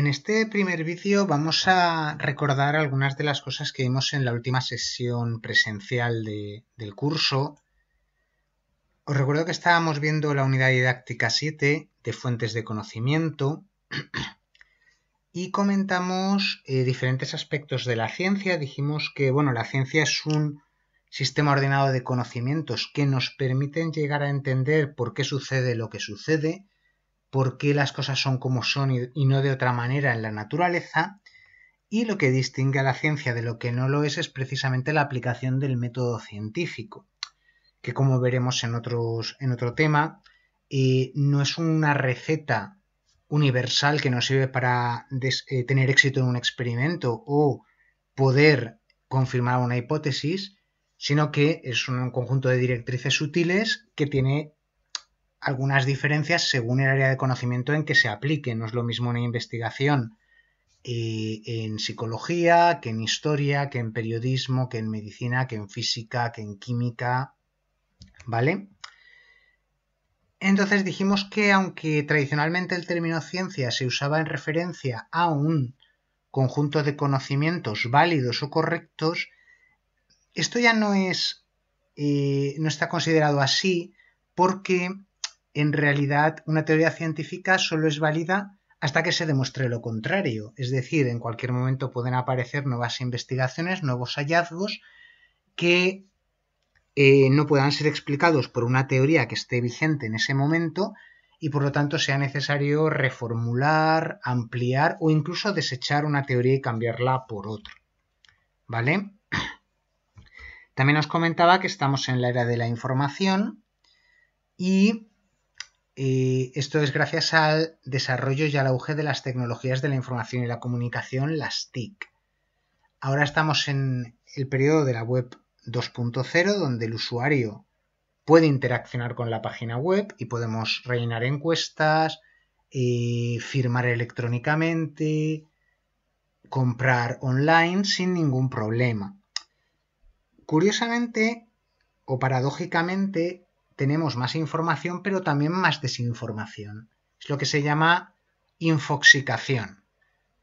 En este primer vídeo vamos a recordar algunas de las cosas que vimos en la última sesión presencial del curso. Os recuerdo que estábamos viendo la unidad didáctica 7 de fuentes de conocimiento y comentamos eh, diferentes aspectos de la ciencia. Dijimos que bueno, la ciencia es un sistema ordenado de conocimientos que nos permiten llegar a entender por qué sucede lo que sucede por qué las cosas son como son y, no de otra manera en la naturaleza, y lo que distingue a la ciencia de lo que no lo es es precisamente la aplicación del método científico, que como veremos en, en otro tema, eh, no es una receta universal que nos sirve para eh, tener éxito en un experimento o poder confirmar una hipótesis, sino que es un conjunto de directrices sutiles que tiene algunas diferencias según el área de conocimiento en que se aplique. No es lo mismo una investigación eh, en psicología que en historia, que en periodismo, que en medicina, que en física, que en química. ¿Vale? Entonces dijimos que aunque tradicionalmente el término ciencia se usaba en referencia a un conjunto de conocimientos válidos o correctos, esto ya no es eh, no está considerado así porque en realidad una teoría científica solo es válida hasta que se demuestre lo contrario. Es decir, en cualquier momento pueden aparecer nuevas investigaciones, nuevos hallazgos que eh, no puedan ser explicados por una teoría que esté vigente en ese momento y por lo tanto sea necesario reformular, ampliar o incluso desechar una teoría y cambiarla por otra. ¿Vale? También os comentaba que estamos en la era de la información y eh, esto es gracias al desarrollo y al auge de las tecnologías de la información y la comunicación, las TIC. Ahora estamos en el periodo de la web 2.0, donde el usuario puede interaccionar con la página web y podemos rellenar encuestas, y eh, firmar electrónicamente, comprar online sin ningún problema. Curiosamente o paradójicamente, tenemos más información, pero también más desinformación. Es lo que se llama infoxicación.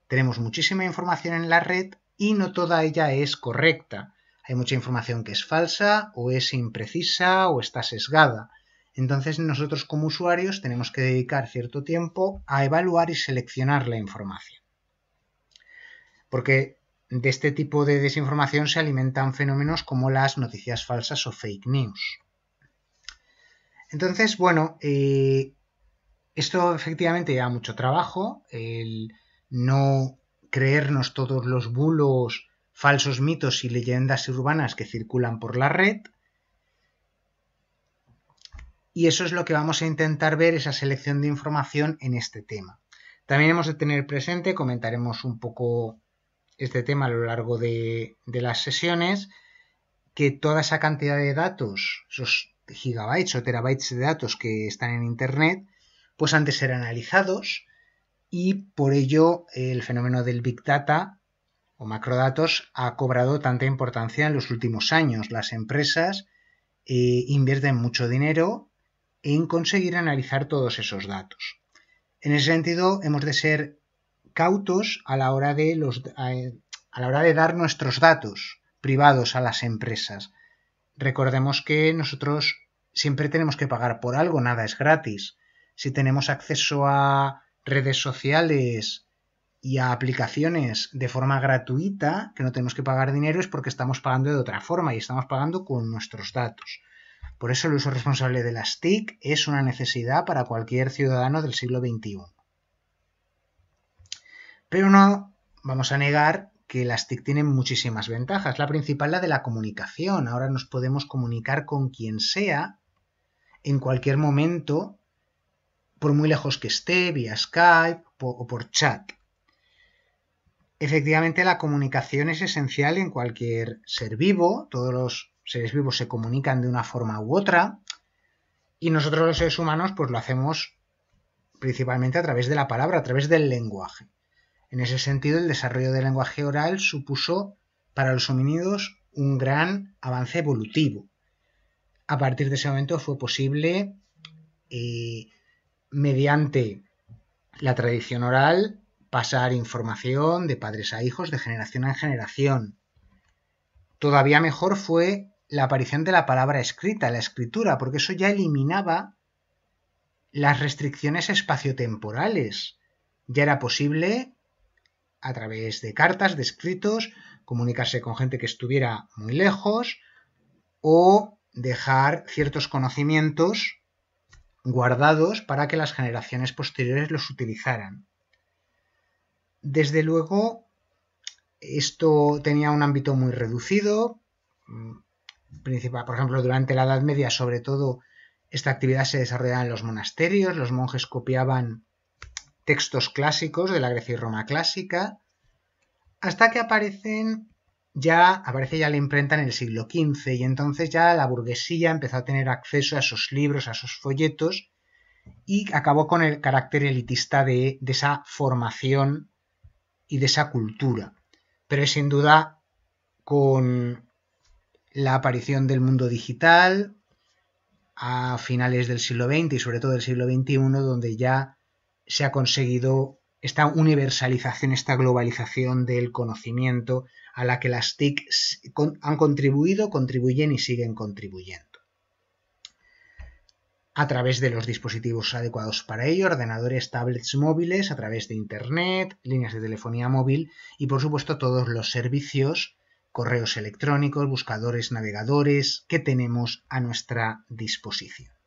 Tenemos muchísima información en la red y no toda ella es correcta. Hay mucha información que es falsa o es imprecisa o está sesgada. Entonces nosotros como usuarios tenemos que dedicar cierto tiempo a evaluar y seleccionar la información. Porque de este tipo de desinformación se alimentan fenómenos como las noticias falsas o fake news. Entonces, bueno, eh, esto efectivamente lleva mucho trabajo, el no creernos todos los bulos, falsos mitos y leyendas urbanas que circulan por la red. Y eso es lo que vamos a intentar ver, esa selección de información en este tema. También hemos de tener presente, comentaremos un poco este tema a lo largo de, de las sesiones, que toda esa cantidad de datos, esos gigabytes o terabytes de datos que están en Internet, pues antes ser analizados y por ello el fenómeno del Big Data o macrodatos ha cobrado tanta importancia en los últimos años. Las empresas eh, invierten mucho dinero en conseguir analizar todos esos datos. En ese sentido, hemos de ser cautos a la hora de, los, a la hora de dar nuestros datos privados a las empresas. Recordemos que nosotros siempre tenemos que pagar por algo, nada es gratis. Si tenemos acceso a redes sociales y a aplicaciones de forma gratuita, que no tenemos que pagar dinero, es porque estamos pagando de otra forma y estamos pagando con nuestros datos. Por eso el uso responsable de las TIC es una necesidad para cualquier ciudadano del siglo XXI. Pero no vamos a negar que las TIC tienen muchísimas ventajas. La principal, la de la comunicación. Ahora nos podemos comunicar con quien sea en cualquier momento, por muy lejos que esté, vía Skype o por chat. Efectivamente, la comunicación es esencial en cualquier ser vivo. Todos los seres vivos se comunican de una forma u otra. Y nosotros los seres humanos, pues lo hacemos principalmente a través de la palabra, a través del lenguaje. En ese sentido, el desarrollo del lenguaje oral supuso para los homínidos un gran avance evolutivo a partir de ese momento fue posible, eh, mediante la tradición oral, pasar información de padres a hijos de generación en generación. Todavía mejor fue la aparición de la palabra escrita, la escritura, porque eso ya eliminaba las restricciones espaciotemporales. Ya era posible, a través de cartas, de escritos, comunicarse con gente que estuviera muy lejos o dejar ciertos conocimientos guardados para que las generaciones posteriores los utilizaran. Desde luego, esto tenía un ámbito muy reducido. Mm, por ejemplo, durante la Edad Media, sobre todo, esta actividad se desarrollaba en los monasterios, los monjes copiaban textos clásicos de la Grecia y Roma clásica, hasta que aparecen ya aparece ya la imprenta en el siglo XV y entonces ya la burguesía empezó a tener acceso a esos libros, a esos folletos y acabó con el carácter elitista de, de esa formación y de esa cultura. Pero sin duda con la aparición del mundo digital a finales del siglo XX y sobre todo del siglo XXI donde ya se ha conseguido esta universalización, esta globalización del conocimiento a la que las TIC han contribuido, contribuyen y siguen contribuyendo. A través de los dispositivos adecuados para ello, ordenadores, tablets móviles, a través de Internet, líneas de telefonía móvil y por supuesto todos los servicios, correos electrónicos, buscadores, navegadores que tenemos a nuestra disposición.